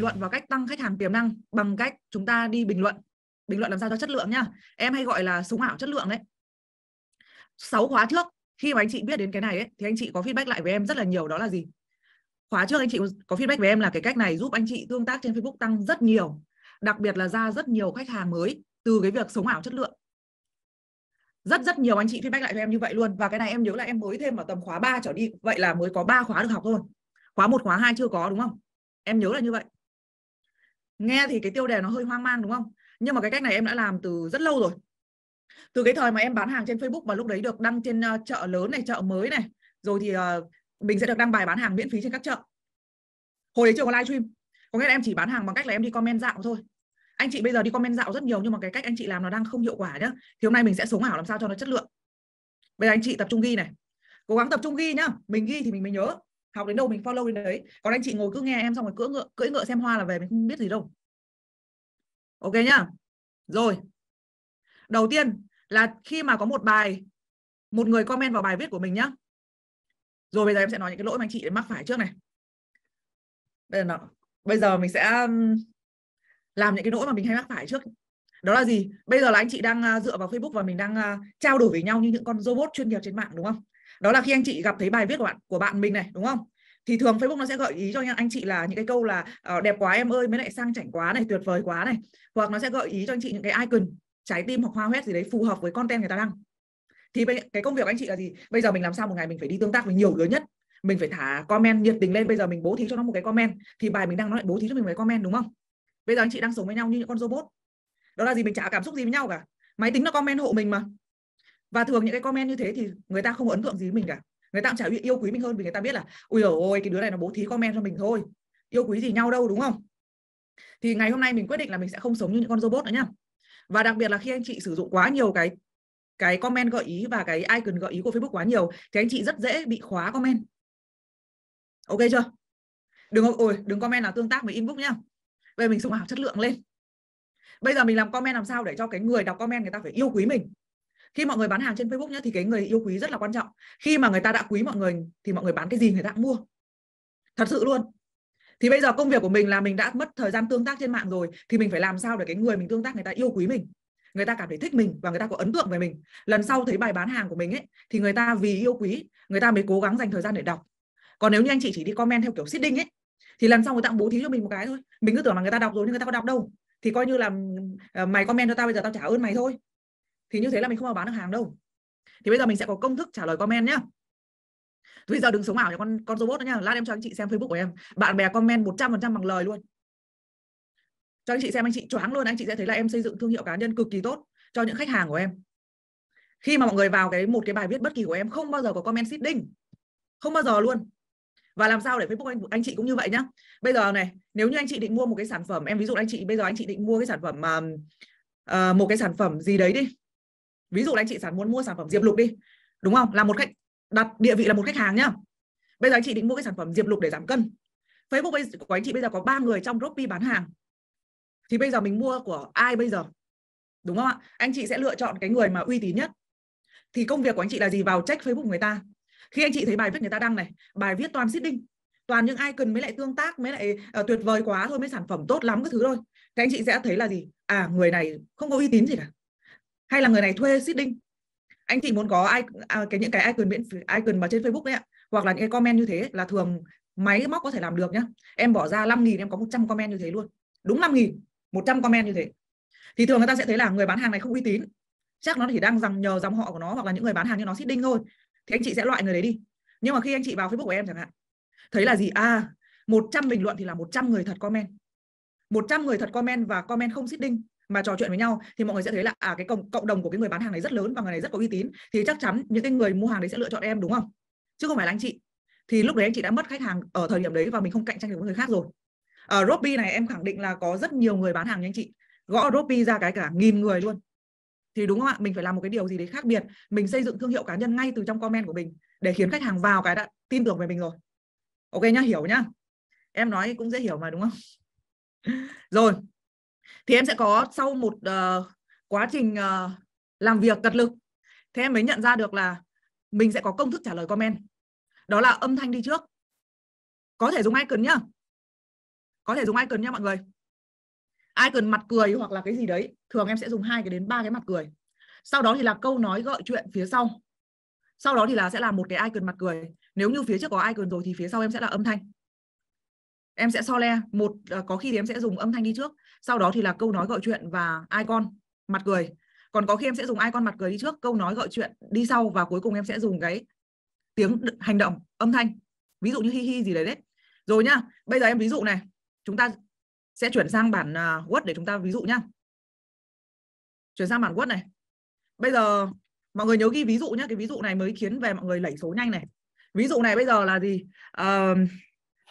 bình luận và cách tăng khách hàng tiềm năng bằng cách chúng ta đi bình luận bình luận làm sao cho chất lượng nhá em hay gọi là súng ảo chất lượng đấy sáu khóa trước khi mà anh chị biết đến cái này ấy, thì anh chị có feedback lại với em rất là nhiều đó là gì khóa trước anh chị có feedback với em là cái cách này giúp anh chị tương tác trên Facebook tăng rất nhiều đặc biệt là ra rất nhiều khách hàng mới từ cái việc sống ảo chất lượng rất rất nhiều anh chị feedback lại với em như vậy luôn và cái này em nhớ là em mới thêm vào tầm khóa 3 trở đi vậy là mới có 3 khóa được học thôi khóa một khóa 2 chưa có đúng không em nhớ là như vậy nghe thì cái tiêu đề nó hơi hoang mang đúng không nhưng mà cái cách này em đã làm từ rất lâu rồi từ cái thời mà em bán hàng trên Facebook và lúc đấy được đăng trên ờ, chợ lớn này chợ mới này rồi thì ờ, mình sẽ được đăng bài bán hàng miễn phí trên các chợ hồi đấy chưa có livestream có nghĩa là em chỉ bán hàng bằng cách là em đi comment dạo thôi anh chị bây giờ đi comment dạo rất nhiều nhưng mà cái cách anh chị làm nó đang không hiệu quả nhá thì hôm nay mình sẽ sống ảo làm sao cho nó chất lượng bây giờ anh chị tập trung ghi này cố gắng tập trung ghi nhá mình ghi thì mình mới nhớ học đến đâu mình follow đến đấy còn anh chị ngồi cứ nghe em xong rồi cưỡi ngựa cưỡi ngựa xem hoa là về mình không biết gì đâu ok nhá rồi đầu tiên là khi mà có một bài một người comment vào bài viết của mình nhá rồi bây giờ em sẽ nói những cái lỗi mà anh chị mắc phải trước này bây giờ nó, bây giờ mình sẽ làm những cái lỗi mà mình hay mắc phải trước đó là gì bây giờ là anh chị đang à, dựa vào facebook và mình đang à, trao đổi với nhau như những con robot chuyên nghiệp trên mạng đúng không đó là khi anh chị gặp thấy bài viết của bạn của bạn mình này đúng không thì thường Facebook nó sẽ gợi ý cho anh chị là những cái câu là ờ, đẹp quá em ơi mới lại sang chảnh quá này tuyệt vời quá này hoặc nó sẽ gợi ý cho anh chị những cái icon trái tim hoặc hoa huyết gì đấy phù hợp với content người ta đăng thì bây cái công việc anh chị là gì bây giờ mình làm sao một ngày mình phải đi tương tác với nhiều người nhất mình phải thả comment nhiệt tình lên bây giờ mình bố thí cho nó một cái comment thì bài mình đang nói lại bố thí cho mình một cái comment đúng không bây giờ anh chị đang sống với nhau như những con robot đó là gì mình chả cảm xúc gì với nhau cả máy tính nó comment hộ mình mà và thường những cái comment như thế thì người ta không ấn tượng gì mình cả người ta cũng chả yêu quý mình hơn vì người ta biết là ui dồi ôi cái đứa này nó bố thí comment cho mình thôi yêu quý gì nhau đâu đúng không thì ngày hôm nay mình quyết định là mình sẽ không sống như những con robot nữa nhá và đặc biệt là khi anh chị sử dụng quá nhiều cái cái comment gợi ý và cái icon gợi ý của Facebook quá nhiều thì anh chị rất dễ bị khóa comment ok chưa đừng ôi đừng comment là tương tác với inbox nhá bây mình xung hào chất lượng lên bây giờ mình làm comment làm sao để cho cái người đọc comment người ta phải yêu quý mình khi mọi người bán hàng trên Facebook nhá thì cái người yêu quý rất là quan trọng khi mà người ta đã quý mọi người thì mọi người bán cái gì người ta cũng mua thật sự luôn thì bây giờ công việc của mình là mình đã mất thời gian tương tác trên mạng rồi thì mình phải làm sao để cái người mình tương tác người ta yêu quý mình người ta cảm thấy thích mình và người ta có ấn tượng về mình lần sau thấy bài bán hàng của mình ấy thì người ta vì yêu quý người ta mới cố gắng dành thời gian để đọc còn nếu như anh chị chỉ đi comment theo kiểu sitting ấy thì lần sau người ta cũng bố thí cho mình một cái thôi mình cứ tưởng là người ta đọc rồi nhưng người ta có đọc đâu thì coi như là ờ, mày comment cho tao bây giờ tao trả ơn mày thôi thì như thế là mình không bao bán được hàng đâu thì bây giờ mình sẽ có công thức trả lời comment nhá bây giờ đừng sống ảo cho con con robot đó nha lát em cho anh chị xem facebook của em bạn bè comment 100% bằng lời luôn cho anh chị xem anh chị choáng luôn anh chị sẽ thấy là em xây dựng thương hiệu cá nhân cực kỳ tốt cho những khách hàng của em khi mà mọi người vào cái một cái bài viết bất kỳ của em không bao giờ có comment sitting, không bao giờ luôn và làm sao để Facebook anh anh chị cũng như vậy nhá bây giờ này nếu như anh chị định mua một cái sản phẩm em ví dụ anh chị bây giờ anh chị định mua cái sản phẩm uh, một cái sản phẩm gì đấy đi ví dụ là anh chị sản muốn mua sản phẩm diệp lục đi đúng không là một khách đặt địa vị là một khách hàng nhá bây giờ anh chị định mua cái sản phẩm diệp lục để giảm cân facebook bây giờ của anh chị bây giờ có ba người trong Shopee bán hàng thì bây giờ mình mua của ai bây giờ đúng không ạ anh chị sẽ lựa chọn cái người mà uy tín nhất thì công việc của anh chị là gì vào check facebook người ta khi anh chị thấy bài viết người ta đăng này bài viết toàn đinh toàn những ai cần mới lại tương tác mới lại uh, tuyệt vời quá thôi mới sản phẩm tốt lắm cái thứ thôi thì anh chị sẽ thấy là gì à người này không có uy tín gì cả hay là người này thuê seeding anh chị muốn có ai à, cái những cái icon miễn icon mà trên Facebook đấy ạ hoặc là những cái comment như thế là thường máy móc có thể làm được nhá em bỏ ra 5 nghìn em có 100 comment như thế luôn đúng 5 nghìn 100 comment như thế thì thường người ta sẽ thấy là người bán hàng này không uy tín chắc nó chỉ đang rằng nhờ dòng họ của nó hoặc là những người bán hàng như nó seeding thôi thì anh chị sẽ loại người đấy đi nhưng mà khi anh chị vào Facebook của em chẳng hạn thấy là gì à 100 bình luận thì là 100 người thật comment 100 người thật comment và comment không seeding mà trò chuyện với nhau thì mọi người sẽ thấy là à cái cộng cộng đồng của cái người bán hàng này rất lớn và người này rất có uy tín thì chắc chắn những cái người mua hàng đấy sẽ lựa chọn em đúng không chứ không phải là anh chị thì lúc đấy anh chị đã mất khách hàng ở thời điểm đấy và mình không cạnh tranh được với người khác rồi ở ờ, Robby này em khẳng định là có rất nhiều người bán hàng nha anh chị gõ Robby ra cái cả nghìn người luôn thì đúng không ạ mình phải làm một cái điều gì đấy khác biệt mình xây dựng thương hiệu cá nhân ngay từ trong comment của mình để khiến khách hàng vào cái đã tin tưởng về mình rồi ok nhá hiểu nhá em nói cũng dễ hiểu mà đúng không rồi thì em sẽ có sau một uh, quá trình uh, làm việc cật lực thế em mới nhận ra được là mình sẽ có công thức trả lời comment đó là âm thanh đi trước có thể dùng icon nhá có thể dùng icon nhá mọi người icon mặt cười hoặc là cái gì đấy thường em sẽ dùng hai cái đến ba cái mặt cười sau đó thì là câu nói gợi chuyện phía sau sau đó thì là sẽ là một cái icon mặt cười nếu như phía trước có icon rồi thì phía sau em sẽ là âm thanh em sẽ so le một à, có khi thì em sẽ dùng âm thanh đi trước sau đó thì là câu nói gọi chuyện và icon mặt cười còn có khi em sẽ dùng icon mặt cười đi trước câu nói gọi chuyện đi sau và cuối cùng em sẽ dùng cái tiếng hành động âm thanh ví dụ như hi hi gì đấy đấy rồi nhá bây giờ em ví dụ này chúng ta sẽ chuyển sang bản à, word để chúng ta ví dụ nhá chuyển sang bản word này bây giờ mọi người nhớ ghi ví dụ nhá cái ví dụ này mới khiến về mọi người lẩy số nhanh này ví dụ này bây giờ là gì uh,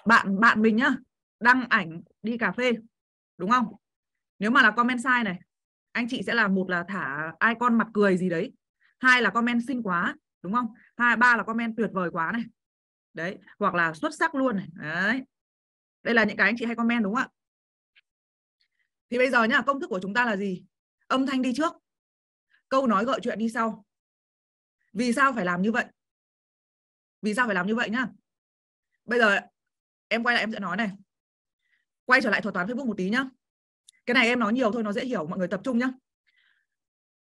bạn bạn mình nhá đăng ảnh đi cà phê đúng không nếu mà là comment sai này anh chị sẽ là một là thả ai con mặt cười gì đấy hai là comment xinh quá đúng không hai ba là comment tuyệt vời quá này đấy hoặc là xuất sắc luôn này đấy đây là những cái anh chị hay comment đúng không ạ thì bây giờ nhá công thức của chúng ta là gì âm thanh đi trước câu nói gợi chuyện đi sau vì sao phải làm như vậy vì sao phải làm như vậy nhá bây giờ em quay lại em sẽ nói này quay trở lại thuật toán facebook một tí nhá cái này em nói nhiều thôi nó dễ hiểu mọi người tập trung nhá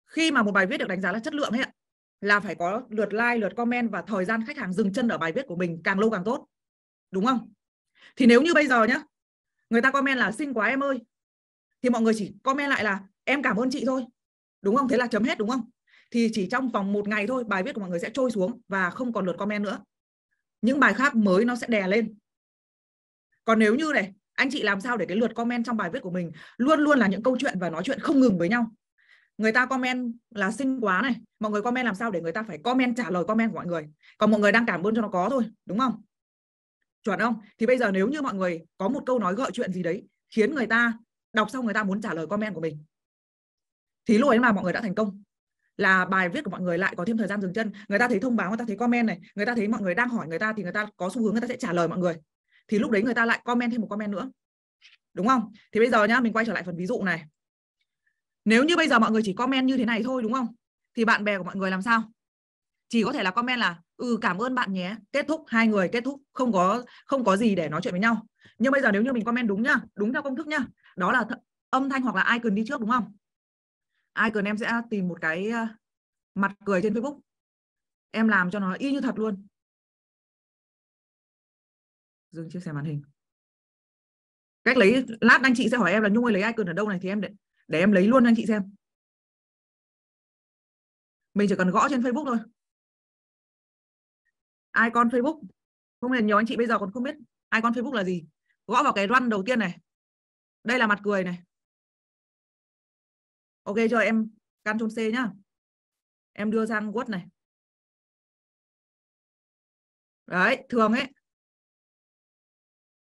khi mà một bài viết được đánh giá là chất lượng ấy là phải có lượt like lượt comment và thời gian khách hàng dừng chân ở bài viết của mình càng lâu càng tốt đúng không thì nếu như bây giờ nhá người ta comment là xinh quá em ơi thì mọi người chỉ comment lại là em cảm ơn chị thôi đúng không thế là chấm hết đúng không thì chỉ trong vòng một ngày thôi bài viết của mọi người sẽ trôi xuống và không còn lượt comment nữa những bài khác mới nó sẽ đè lên còn nếu như này anh chị làm sao để cái lượt comment trong bài viết của mình luôn luôn là những câu chuyện và nói chuyện không ngừng với nhau người ta comment là xinh quá này mọi người comment làm sao để người ta phải comment trả lời comment của mọi người còn mọi người đang cảm ơn cho nó có thôi đúng không chuẩn không thì bây giờ nếu như mọi người có một câu nói gợi chuyện gì đấy khiến người ta đọc xong người ta muốn trả lời comment của mình thì lúc ấy mà mọi người đã thành công là bài viết của mọi người lại có thêm thời gian dừng chân người ta thấy thông báo người ta thấy comment này người ta thấy mọi người đang hỏi người ta thì người ta có xu hướng người ta sẽ trả lời mọi người thì lúc đấy người ta lại comment thêm một comment nữa đúng không thì bây giờ nhá mình quay trở lại phần ví dụ này nếu như bây giờ mọi người chỉ comment như thế này thôi đúng không thì bạn bè của mọi người làm sao chỉ có thể là comment là ừ cảm ơn bạn nhé kết thúc hai người kết thúc không có không có gì để nói chuyện với nhau nhưng bây giờ nếu như mình comment đúng nhá đúng theo công thức nhá đó là th- âm thanh hoặc là ai cần đi trước đúng không ai cần em sẽ tìm một cái ờ, mặt cười trên facebook em làm cho nó y như thật luôn dừng chia sẻ màn hình cách lấy lát anh chị sẽ hỏi em là nhung ơi lấy icon ở đâu này thì em để, để em lấy luôn anh chị xem mình chỉ cần gõ trên facebook thôi icon facebook không nên nhiều anh chị bây giờ còn không biết icon facebook là gì gõ vào cái run đầu tiên này đây là mặt cười này ok cho em chôn C nhá em đưa sang Word này đấy thường ấy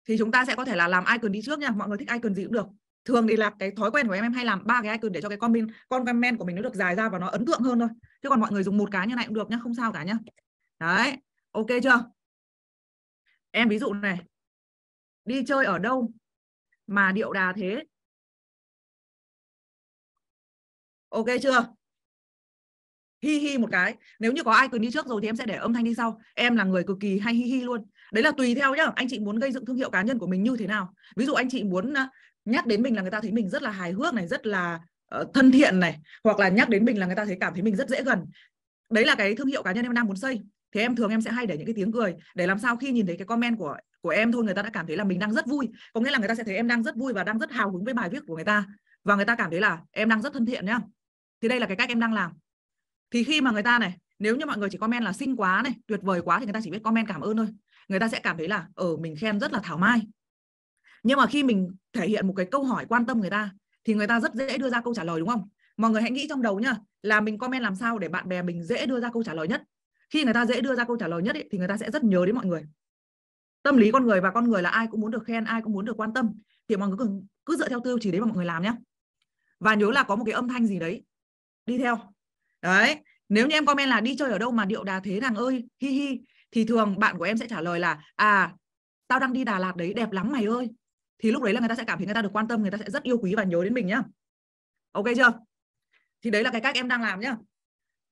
thì chúng ta sẽ có thể là làm icon đi trước nha mọi người thích icon gì cũng được thường thì là cái thói quen của em em hay làm ba cái icon để cho cái comment con comment của mình nó được dài ra và nó ấn tượng hơn thôi chứ còn mọi người dùng một cái như này cũng được nhá không sao cả nhá đấy ok chưa em ví dụ này đi chơi ở đâu mà điệu đà thế ok chưa hi hi một cái nếu như có ai icon đi trước rồi thì em sẽ để âm thanh đi sau em là người cực kỳ hay hi hi luôn đấy là tùy theo nhá anh chị muốn gây dựng thương hiệu cá nhân của mình như thế nào ví dụ anh chị muốn à, nhắc đến mình là người ta thấy mình rất là hài hước này rất là uh, thân thiện này hoặc là nhắc đến mình là người ta thấy cảm thấy mình rất dễ gần đấy là cái thương hiệu cá nhân em đang muốn xây thì em thường em sẽ hay để những cái tiếng cười để làm sao khi nhìn thấy cái comment của của em thôi người ta đã cảm thấy là mình đang rất vui có nghĩa là người ta sẽ thấy em đang rất vui và đang rất hào hứng với bài viết của người ta và người ta cảm thấy là em đang rất thân thiện nhá thì đây là cái cách em đang làm thì khi mà người ta này nếu như mọi người chỉ comment là xinh quá này tuyệt vời quá thì người ta chỉ biết comment cảm ơn thôi người ta sẽ cảm thấy là ở ờ, mình khen rất là thảo mai nhưng mà khi mình thể hiện một cái câu hỏi quan tâm người ta thì người ta rất dễ đưa ra câu trả lời đúng không mọi người hãy nghĩ trong đầu nhá là mình comment làm sao để bạn bè mình dễ đưa ra câu trả lời nhất khi người ta dễ đưa ra câu trả lời nhất ấy, thì người ta sẽ rất nhớ đến mọi người tâm lý con người và con người là ai cũng muốn được khen ai cũng muốn được quan tâm thì mọi người cứ, cứ dựa theo tiêu chỉ đấy mà mọi người làm nhé và nhớ là có một cái âm thanh gì đấy đi theo đấy nếu như em comment là đi chơi ở đâu mà điệu đà thế nàng ơi hi hi thì thường bạn của em sẽ trả lời là à tao đang đi Đà Lạt đấy đẹp lắm mày ơi thì lúc đấy là người ta sẽ cảm thấy người ta được quan tâm người ta sẽ rất yêu quý và nhớ đến mình nhá ok chưa thì đấy là cái cách em đang làm nhá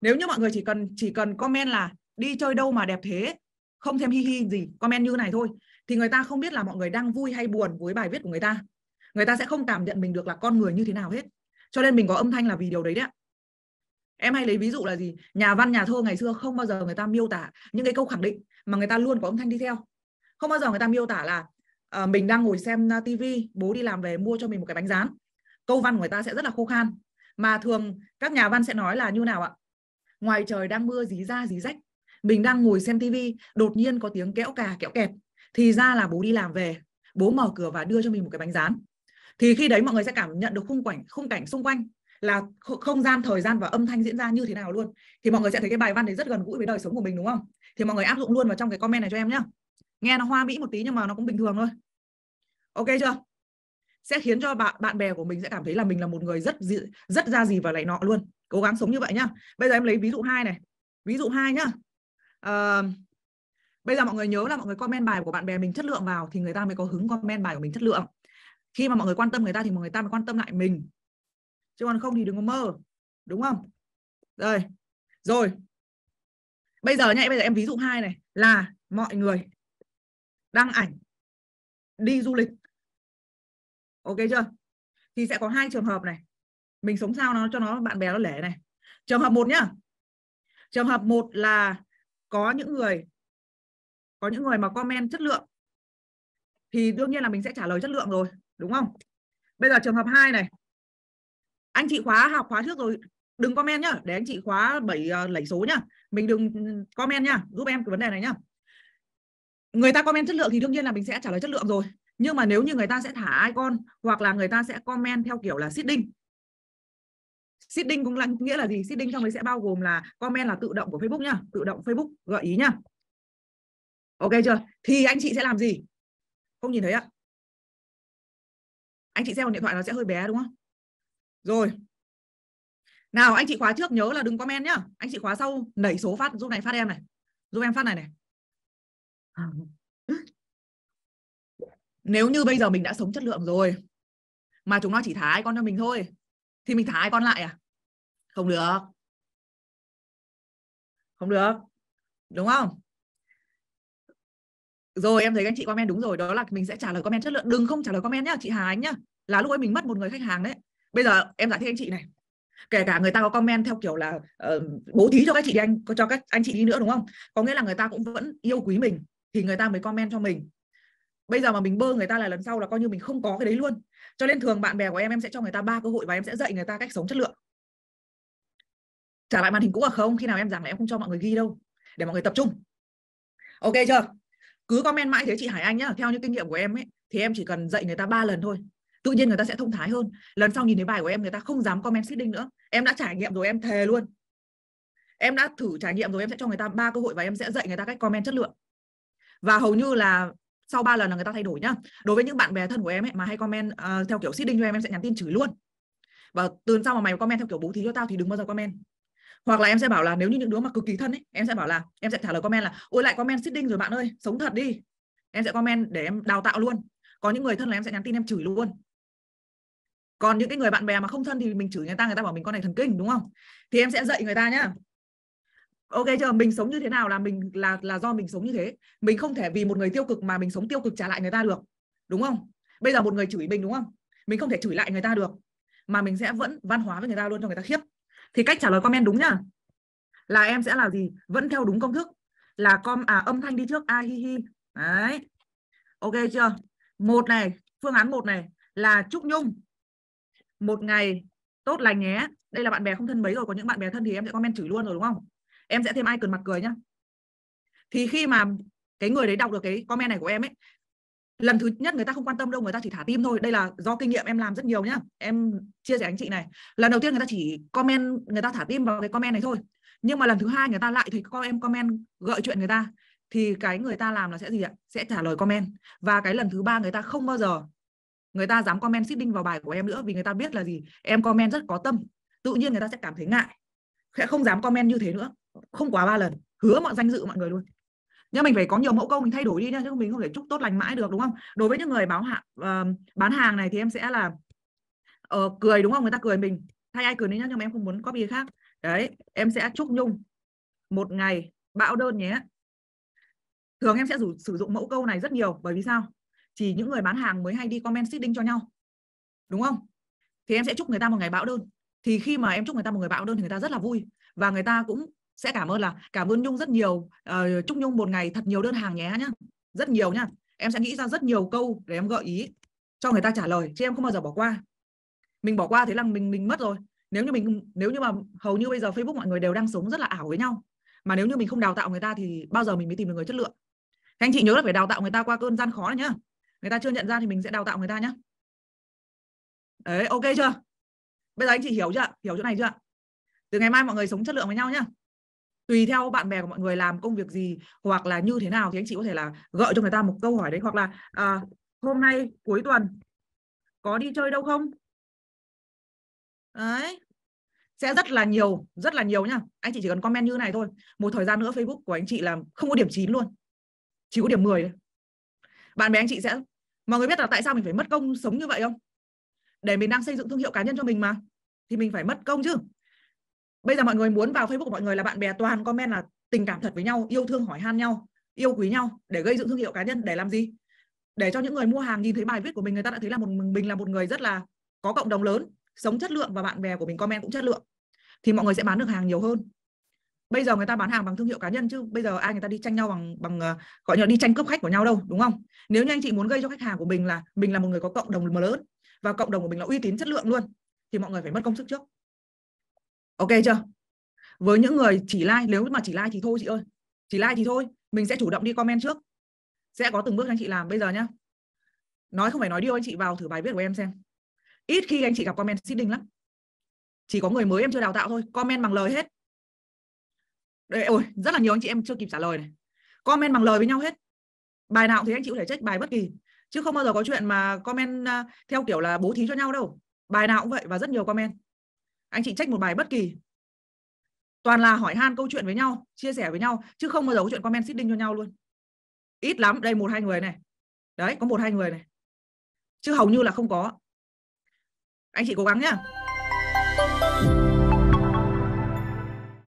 nếu như mọi người chỉ cần chỉ cần comment là đi chơi đâu mà đẹp thế không thêm hi hi gì comment như này thôi thì người ta không biết là mọi người đang vui hay buồn với bài viết của người ta người ta sẽ không cảm nhận mình được là con người như thế nào hết cho nên mình có âm thanh là vì điều đấy đấy ạ em hay lấy ví dụ là gì nhà văn nhà thơ ngày xưa không bao giờ người ta miêu tả những cái câu khẳng định mà người ta luôn có âm thanh đi theo không bao giờ người ta miêu tả là uh, mình đang ngồi xem ờ, tivi bố đi làm về mua cho mình một cái bánh rán câu văn của người ta sẽ rất là khô khan mà thường các nhà văn sẽ nói là như nào ạ ngoài trời đang mưa dí ra dí rách mình đang ngồi xem tivi đột nhiên có tiếng kẽo cà kẽo kẹt thì ra là bố đi làm về bố mở cửa và đưa cho mình một cái bánh rán thì khi đấy mọi người sẽ cảm nhận được khung cảnh khung cảnh xung quanh là không gian thời gian và âm thanh diễn ra như thế nào luôn thì mọi người sẽ thấy cái bài văn này rất gần gũi với đời sống của mình đúng không thì mọi người áp dụng luôn vào trong cái comment này cho em nhé nghe nó hoa mỹ một tí nhưng mà nó cũng bình thường thôi ok chưa sẽ khiến cho bạn bạn bè của mình sẽ cảm thấy là mình là một người rất rất ra gì và lại nọ luôn cố gắng sống như vậy nhá bây giờ em lấy ví dụ hai này ví dụ hai nhá à, bây giờ mọi người nhớ là mọi người comment bài của bạn bè mình chất lượng vào thì người ta mới có hứng comment bài của mình chất lượng khi mà mọi người quan tâm người ta thì mọi người ta mới quan tâm lại mình chứ còn không thì đừng có mơ đúng không rồi rồi bây giờ nhé bây giờ em ví dụ hai này là mọi người đăng ảnh đi du lịch ok chưa thì sẽ có hai trường hợp này mình sống sao nó cho nó bạn bè nó lẻ này trường hợp một nhá trường hợp một là có những người có những người mà comment chất lượng thì đương nhiên là mình sẽ trả lời chất lượng rồi đúng không bây giờ trường hợp hai này anh chị khóa học khóa trước rồi đừng comment nhá để anh chị khóa bảy ờ, lẩy số nhá mình đừng ừ, comment nhá giúp em cái vấn đề này nhá người ta comment chất lượng thì đương nhiên là mình sẽ trả lời chất lượng rồi nhưng mà nếu như người ta sẽ thả icon hoặc là người ta sẽ comment theo kiểu là seeding seeding cũng là nghĩa là gì seeding trong đấy sẽ bao gồm là comment là tự động của facebook nhá tự động facebook gợi ý nhá ok chưa thì anh chị sẽ làm gì không nhìn thấy ạ anh chị xem một điện thoại nó sẽ hơi bé đúng không rồi. Nào anh chị khóa trước nhớ là đừng comment nhá. Anh chị khóa sau nảy số phát giúp này phát em này. Giúp em phát này này. Nếu như bây giờ mình đã sống chất lượng rồi mà chúng nó chỉ thả con cho mình thôi thì mình thả con lại à? Không được. Không được. Đúng không? Rồi em thấy anh chị comment đúng rồi, đó là mình sẽ trả lời comment chất lượng. Đừng không trả lời comment nhá chị Hà Ánh nhá. Là lúc ấy mình mất một người khách hàng đấy bây giờ em giải thích anh chị này kể cả người ta có comment theo kiểu là uh, bố thí cho các chị đi anh cho các anh chị đi nữa đúng không có nghĩa là người ta cũng vẫn yêu quý mình thì người ta mới comment cho mình bây giờ mà mình bơ người ta là lần sau là coi như mình không có cái đấy luôn cho nên thường bạn bè của em em sẽ cho người ta ba cơ hội và em sẽ dạy người ta cách sống chất lượng trả lại màn hình cũng là không khi nào em rằng là em không cho mọi người ghi đâu để mọi người tập trung ok chưa cứ comment mãi thế chị Hải Anh nhá theo những kinh nghiệm của em ấy thì em chỉ cần dạy người ta ba lần thôi tự nhiên người ta sẽ thông thái hơn lần sau nhìn thấy bài của em người ta không dám comment sitting nữa em đã trải nghiệm rồi em thề luôn em đã thử trải nghiệm rồi em sẽ cho người ta ba cơ hội và em sẽ dạy người ta cách comment chất lượng và hầu như là sau 3 lần là người ta thay đổi nhá đối với những bạn bè thân của em ấy mà hay comment uh, theo kiểu sitting cho em em sẽ nhắn tin chửi luôn và từ sau mà mày comment theo kiểu bố thí cho tao thì đừng bao giờ comment hoặc là em sẽ bảo là nếu như những đứa mà cực kỳ thân ấy em sẽ bảo là em sẽ trả lời comment là ôi lại comment sitting rồi bạn ơi sống thật đi em sẽ comment để em đào tạo luôn có những người thân là em sẽ nhắn tin em chửi luôn còn những cái người bạn bè mà không thân thì mình chửi người ta người ta bảo mình con này thần kinh đúng không thì em sẽ dạy người ta nhá ok chưa mình sống như thế nào là mình là là do mình sống như thế mình không thể vì một người tiêu cực mà mình sống tiêu cực trả lại người ta được đúng không bây giờ một người chửi mình đúng không mình không thể chửi lại người ta được mà mình sẽ vẫn văn hóa với người ta luôn cho người ta khiếp thì cách trả lời comment đúng nhá là em sẽ là gì vẫn theo đúng công thức là com à âm thanh đi trước a à, hi hi đấy ok chưa một này phương án một này là trúc nhung một ngày tốt lành nhé đây là bạn bè không thân mấy rồi có những bạn bè thân thì em sẽ comment chửi luôn rồi đúng không em sẽ thêm ai cần mặt cười nhá thì khi mà cái người đấy đọc được cái comment này của em ấy lần thứ nhất người ta không quan tâm đâu người ta chỉ thả tim thôi đây là do kinh nghiệm em làm rất nhiều nhá em chia sẻ anh chị này lần đầu tiên người ta chỉ comment người ta thả tim vào cái comment này thôi nhưng mà lần thứ hai người ta lại thấy con em comment gợi chuyện người ta thì cái người ta làm là sẽ gì ạ sẽ trả lời comment và cái lần thứ ba người ta không bao giờ người ta dám comment sitting vào bài của em nữa vì người ta biết là gì em comment rất có tâm tự nhiên người ta sẽ cảm thấy ngại sẽ không dám comment như thế nữa không quá ba lần hứa mọi danh dự mọi người luôn nhưng mình phải có nhiều mẫu câu mình thay đổi đi nha chứ mình không thể chúc tốt lành mãi được đúng không đối với những người báo hạ uh, bán hàng này thì em sẽ là uh, cười đúng không người ta cười mình thay ai cười đi nhá nhưng mà em không muốn copy khác đấy em sẽ chúc nhung một ngày bão đơn nhé thường em sẽ dù, sử dụng mẫu câu này rất nhiều bởi vì sao thì những người bán hàng mới hay đi comment sitting cho nhau đúng không thì em sẽ chúc người ta một ngày bão đơn thì khi mà em chúc người ta một ngày bão đơn thì người ta rất là vui và người ta cũng sẽ cảm ơn là cảm ơn nhung rất nhiều uh, chúc nhung một ngày thật nhiều đơn hàng nhé nhá rất nhiều nhá em sẽ nghĩ ra rất nhiều câu để em gợi ý cho người ta trả lời chứ em không bao giờ bỏ qua mình bỏ qua thế là mình mình mất rồi nếu như mình nếu như mà hầu như bây giờ facebook mọi người đều đang sống rất là ảo với nhau mà nếu như mình không đào tạo người ta thì bao giờ mình mới tìm được người chất lượng các anh chị nhớ là phải đào tạo người ta qua cơn gian khó này nhá người ta chưa nhận ra thì mình sẽ đào tạo người ta nhé đấy ok chưa bây giờ anh chị hiểu chưa hiểu chỗ này chưa từ ngày mai mọi người sống chất lượng với nhau nhá tùy theo bạn bè của mọi người làm công việc gì hoặc là như thế nào thì anh chị có thể là gợi cho người ta một câu hỏi đấy hoặc là à, hôm nay cuối tuần có đi chơi đâu không đấy sẽ rất là nhiều rất là nhiều nhá anh chị chỉ cần comment như này thôi một thời gian nữa facebook của anh chị là không có điểm 9 luôn chỉ có điểm 10 thôi. bạn bè anh chị sẽ mọi người biết là tại sao mình phải mất công sống như vậy không để mình đang xây dựng thương hiệu cá nhân cho mình mà thì mình phải mất công chứ bây giờ mọi người muốn vào facebook của mọi người là bạn bè toàn comment là tình cảm thật với nhau yêu thương hỏi han nhau yêu quý nhau để gây dựng thương hiệu cá nhân để làm gì để cho những người mua hàng nhìn thấy bài viết của mình người ta đã thấy là một mình là một người rất là có cộng đồng lớn sống chất lượng và bạn bè của mình comment cũng chất lượng thì mọi người sẽ bán được hàng nhiều hơn bây giờ người ta bán hàng bằng thương hiệu cá nhân chứ bây giờ ai người ta đi tranh nhau bằng bằng ờ, gọi như là đi tranh cướp khách của nhau đâu đúng không nếu như anh chị muốn gây cho khách hàng của mình là mình là một người có cộng đồng lớn và cộng đồng của mình là uy tín chất lượng luôn thì mọi người phải mất công sức trước ok chưa với những người chỉ like nếu mà chỉ like thì thôi chị ơi chỉ like thì thôi mình sẽ chủ động đi comment trước sẽ có từng bước anh chị làm bây giờ nhá nói không phải nói điều anh chị vào thử bài viết của em xem ít khi anh chị gặp comment seeding lắm chỉ có người mới em chưa đào tạo thôi comment bằng lời hết đây ôi rất là nhiều anh chị em chưa kịp trả lời này comment bằng lời với nhau hết bài nào thì anh chị có thể trách bài bất kỳ chứ không bao giờ có chuyện mà comment à, theo kiểu là bố thí cho nhau đâu bài nào cũng vậy và rất nhiều comment anh chị trách một bài bất kỳ toàn là hỏi han câu chuyện với nhau chia sẻ với nhau chứ không bao giờ có chuyện comment sitting cho nhau luôn ít lắm đây một hai người này đấy có một hai người này chứ hầu như là không có anh chị cố gắng nhá